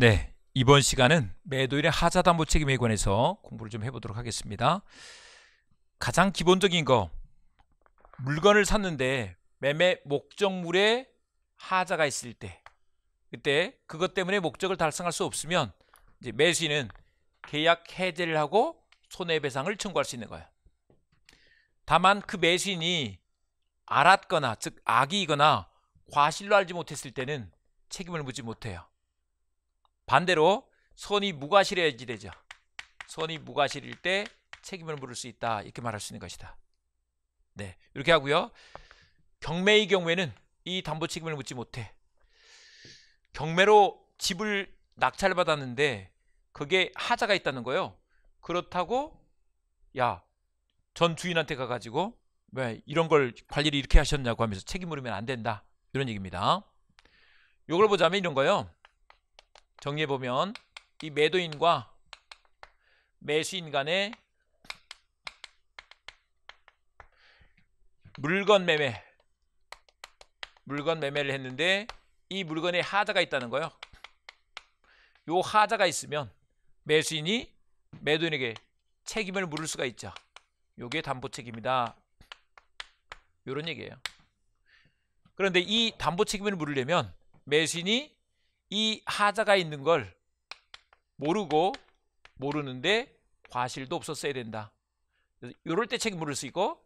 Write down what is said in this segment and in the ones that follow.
네, 이번 시간은 매도일의 하자담보 책임에 관해서 공부를 좀 해보도록 하겠습니다. 가장 기본적인 거, 물건을 샀는데 매매 목적물에 하자가 있을 때, 그때 그것 때문에 목적을 달성할 수 없으면 이제 매수인은 계약 해제를 하고 손해배상을 청구할 수 있는 거예요. 다만 그 매수인이 알았거나 즉 악의이거나 과실로 알지 못했을 때는 책임을 묻지 못해요. 반대로 손이 무과실해지되죠. 야 손이 무과실일 때 책임을 물을 수 있다. 이렇게 말할 수 있는 것이다. 네, 이렇게 하고요. 경매의 경우에는 이 담보 책임을 묻지 못해. 경매로 집을 낙찰받았는데 그게 하자가 있다는 거예요. 그렇다고 야전 주인한테 가가지고 왜 이런 걸 관리를 이렇게 하셨냐고 하면서 책임 물으면 안 된다 이런 얘기입니다. 이걸 보자면 이런 거요. 예 정리해보면 이 매도인과 매수인 간의 물건 매매 물건 매매를 했는데 이 물건에 하자가 있다는 거예요. 요 하자가 있으면 매수인이 매도인에게 책임을 물을 수가 있죠. 요게 담보책입니다. 요런 얘기예요. 그런데 이 담보책임을 물으려면 매수인이 이 하자가 있는 걸 모르고 모르는데 과실도 없었어야 된다. 이럴 때 책임물을 을수있고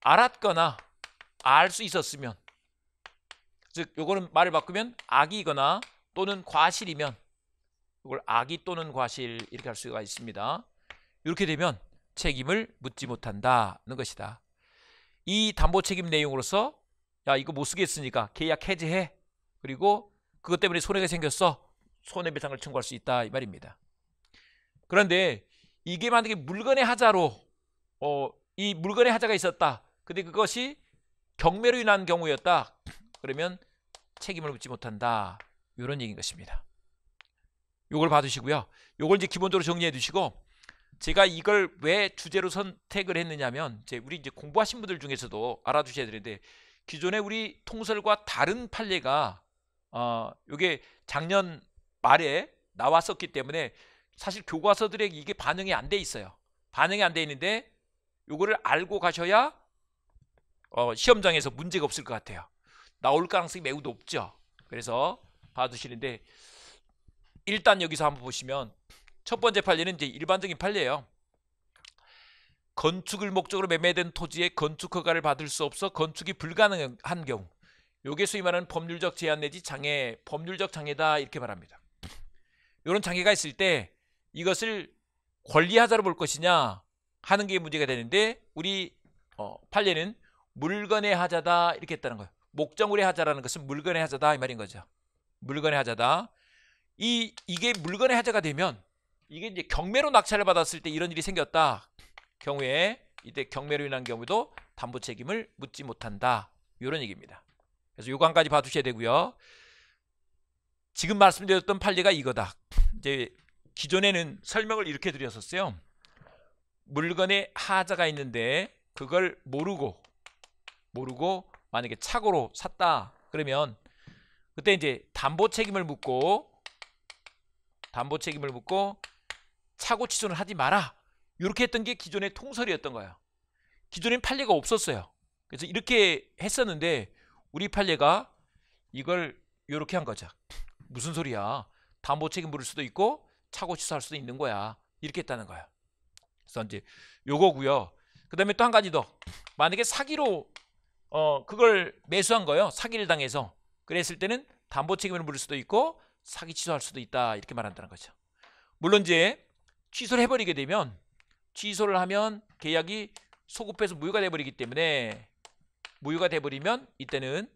알았거나 알 수 있었으면 즉 요거는 말을 바꾸면 악이거나 또는 과실이면 이걸 악이 또는 과실 이렇게 할 수가 있습니다. 이렇게 되면 책임을 묻지 못한다는 것이다. 이 담보 책임 내용으로서 야 이거 못 쓰겠으니까 계약 해지해 그리고 그것 때문에 손해가 생겼어. 손해배상을 청구할 수 있다 이 말입니다. 그런데 이게 만약에 물건의 하자로 어, 이 물건의 하자가 있었다. 근데 그것이 경매로 인한 경우였다. 그러면 책임을 묻지 못한다. 이런 얘기인 것입니다. 요걸 봐두시고요. 요걸 이제 기본적으로 정리해 두시고 제가 이걸 왜 주제로 선택을 했느냐면 이제 우리 이제 공부하신 분들 중에서도 알아두셔야 되는데 기존에 우리 통설과 다른 판례가 어, 이게 작년 말에 나왔었기 때문에 사실 교과서들에게 이게 반응이 안 돼 있어요. 반응이 안 돼 있는데 요거를 알고 가셔야 어, 시험장에서 문제가 없을 것 같아요. 나올 가능성이 매우 높죠. 그래서 봐두시는데 일단 여기서 한번 보시면 첫 번째 판례는 이제 일반적인 판례예요. 건축을 목적으로 매매된 토지에 건축 허가를 받을 수 없어 건축이 불가능한 경우 요게 소위 말하는 법률적 제한 내지 장애, 법률적 장애다 이렇게 말합니다. 이런 장애가 있을 때 이것을 권리하자로 볼 것이냐 하는 게 문제가 되는데 우리 어, 판례는 물건의 하자다 이렇게 했다는 거예요. 목적물의 하자라는 것은 물건의 하자다 이 말인 거죠. 물건의 하자다. 이 이게 물건의 하자가 되면 이게 이제 경매로 낙찰을 받았을 때 이런 일이 생겼다 경우에 이때 경매로 인한 경우도 담보 책임을 묻지 못한다 이런 얘기입니다. 그래서 요강까지 봐두셔야 되고요. 지금 말씀드렸던 판례가 이거다. 이제 기존에는 설명을 이렇게 드렸었어요. 물건에 하자가 있는데 그걸 모르고 모르고 만약에 착오로 샀다 그러면 그때 이제 담보 책임을 묻고 담보 책임을 묻고 착오 취소는 하지 마라 이렇게 했던 게 기존의 통설이었던 거예요 기존엔 판례가 없었어요 그래서 이렇게 했었는데 우리 판례가 이걸 이렇게 한 거죠. 무슨 소리야. 담보책임 물을 수도 있고 차고 취소할 수도 있는 거야. 이렇게 했다는 거야. 그래서 이제 요거고요. 그 다음에 또 한 가지 더. 만약에 사기로 어 그걸 매수한 거예요. 사기를 당해서. 그랬을 때는 담보 책임을 물을 수도 있고 사기 취소할 수도 있다. 이렇게 말한다는 거죠. 물론 이제 취소를 해버리게 되면 취소를 하면 계약이 소급해서 무효가 돼버리기 때문에 무효가 돼버리면 이때는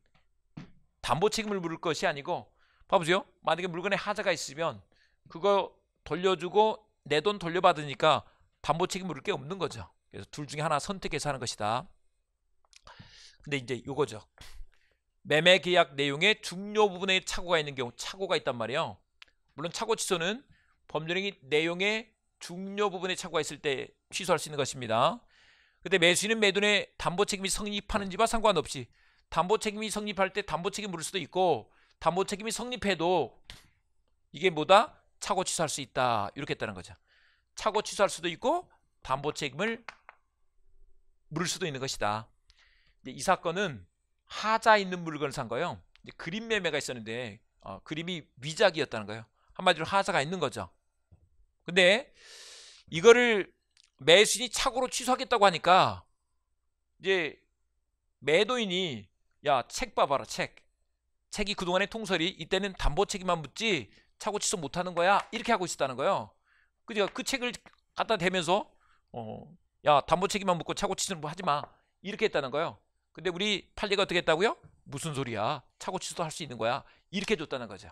담보 책임을 물을 것이 아니고 봐보세요. 만약에 물건에 하자가 있으면 그거 돌려주고 내 돈 돌려받으니까 담보 책임 물을 게 없는 거죠. 그래서 둘 중에 하나 선택해서 하는 것이다. 근데 이제 이거죠 매매 계약 내용의 중요 부분에 착오가 있는 경우 착오가 있단 말이에요. 물론 착오 취소는 법률행위 내용의 중요 부분에 착오가 있을 때 취소할 수 있는 것입니다. 근데 매수인은 매도에 담보 책임이 성립하는지와 상관없이 담보 책임이 성립할 때 담보 책임 을 물을 수도 있고 담보 책임이 성립해도 이게 뭐다? 착오 취소할 수 있다. 이렇게 했다는 거죠. 착오 취소할 수도 있고 담보 책임을 물을 수도 있는 것이다. 이 사건은 하자 있는 물건을 산 거예요. 그림 매매가 있었는데 어, 그림이 위작이었다는 거예요. 한마디로 하자가 있는 거죠. 근데 이거를 매수인이 착오로 취소하겠다고 하니까 이제 매도인이 야 책 봐봐라 책 책이 그동안의 통설이 이때는 담보책임만 묻지 착오 취소 못하는 거야 이렇게 하고 있었다는 거예요 그니까 그 책을 갖다 대면서 어, 야 담보책임만 묻고 착오 취소 뭐 하지 마 이렇게 했다는 거예요 근데 우리 판례가 어떻게 했다고요? 무슨 소리야 착오 취소도 할 수 있는 거야 이렇게 줬다는 거죠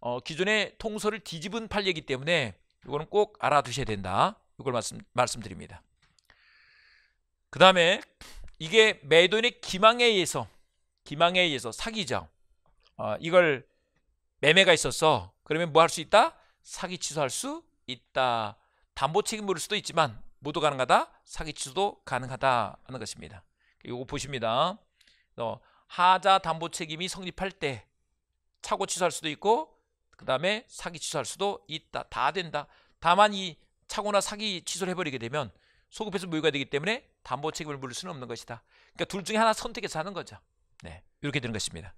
어, 기존의 통설을 뒤집은 판례이기 때문에 이거는 꼭 알아두셔야 된다 이걸 말씀, 말씀드립니다. 그 다음에 이게 매도인의 기망에 의해서 기망에 의해서 사기죠. 어, 이걸 매매가 있어서 그러면 뭐 할 수 있다? 사기 취소할 수 있다. 담보 책임 물을 수도 있지만 모두 가능하다. 사기 취소도 가능하다 하는 것입니다. 이거 보십니다. 어, 하자 담보 책임이 성립할 때 차고 취소할 수도 있고 그 다음에 사기 취소할 수도 있다. 다 된다. 다만 이 착오나 사기 취소를 해버리게 되면 소급해서 무효가 되기 때문에 담보 책임을 물을 수는 없는 것이다. 그러니까 둘 중에 하나 선택해서 하는 거죠. 네, 이렇게 되는 것입니다.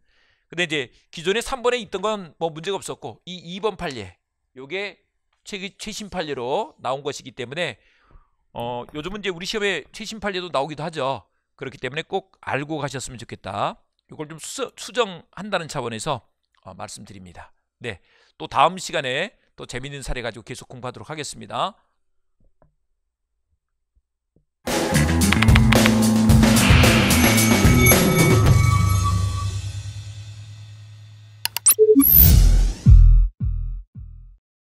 근데 이제 기존에 3번에 있던 건 뭐 문제가 없었고 이 2번 판례 이게 최, 신 판례로 나온 것이기 때문에 어, 요즘은 이제 우리 시험에 최신 판례도 나오기도 하죠. 그렇기 때문에 꼭 알고 가셨으면 좋겠다. 이걸 좀 수, 정한다는 차원에서 어, 말씀드립니다. 네, 또 다음 시간에 또 재밌는 사례 가지고 계속 공부하도록 하겠습니다.